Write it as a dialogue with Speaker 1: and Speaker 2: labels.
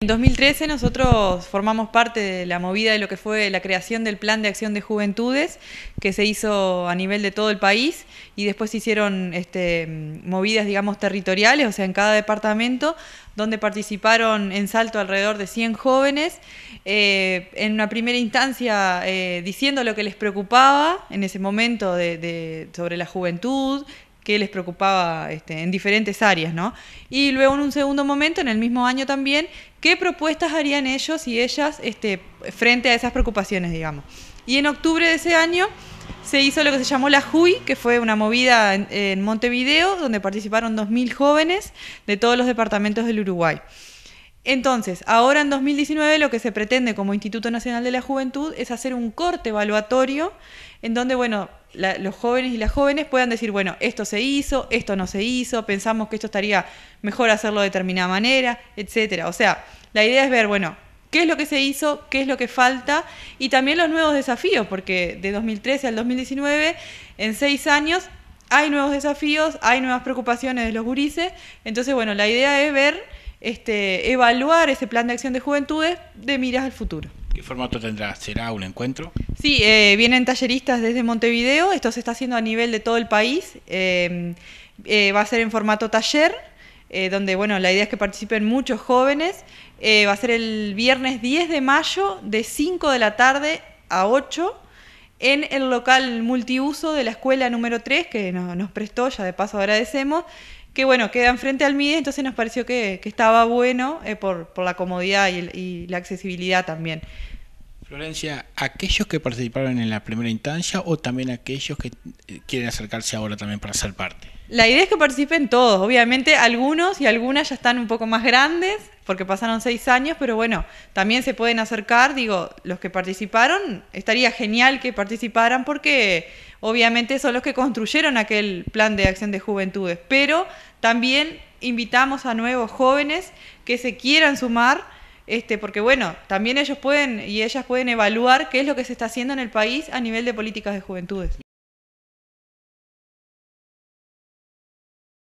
Speaker 1: En 2013 nosotros formamos parte de la movida de lo que fue la creación del Plan de Acción de Juventudes, que se hizo a nivel de todo el país y después se hicieron este, movidas, digamos, territoriales, o sea, en cada departamento, donde participaron en salto alrededor de 100 jóvenes, eh, en una primera instancia eh, diciendo lo que les preocupaba en ese momento sobre la juventud, qué les preocupaba este, en diferentes áreas, ¿no? Y luego en un segundo momento, en el mismo año también, qué propuestas harían ellos y ellas este, frente a esas preocupaciones, digamos. Y en octubre de ese año se hizo lo que se llamó la JUI, que fue una movida en, en Montevideo, donde participaron 2.000 jóvenes de todos los departamentos del Uruguay. Entonces, ahora en 2019 lo que se pretende como Instituto Nacional de la Juventud es hacer un corte evaluatorio en donde, bueno, los jóvenes y las jóvenes puedan decir, bueno, esto se hizo, esto no se hizo, pensamos que esto estaría mejor hacerlo de determinada manera, etcétera. O sea, la idea es ver, bueno, qué es lo que se hizo, qué es lo que falta y también los nuevos desafíos, porque de 2013 al 2019, en seis años, hay nuevos desafíos, hay nuevas preocupaciones de los gurises. Entonces, bueno, la idea es ver este, evaluar ese plan de acción de juventudes de miras al futuro. ¿Qué formato tendrá? ¿Será un encuentro? Sí, eh, vienen talleristas desde Montevideo, esto se está haciendo a nivel de todo el país, eh, eh, va a ser en formato taller, donde bueno, la idea es que participen muchos jóvenes, va a ser el viernes 10 de mayo de 5 de la tarde a 8 en el local multiuso de la escuela número 3 que nos prestó, ya de paso agradecemos, que bueno, quedan frente al MIDE, entonces nos pareció que, estaba bueno eh, por, la comodidad y, y la accesibilidad también. Florencia, ¿aquellos que participaron en la primera instancia o también aquellos que eh, quieren acercarse ahora también para ser parte? La idea es que participen todos, obviamente algunos y algunas ya están un poco más grandes, porque pasaron seis años, pero bueno, también se pueden acercar, digo, los que participaron, estaría genial que participaran porque obviamente son los que construyeron aquel plan de acción de juventudes, pero también invitamos a nuevos jóvenes que se quieran sumar. Este, porque bueno, también ellos pueden y ellas pueden evaluar qué es lo que se está haciendo en el país a nivel de políticas de juventudes.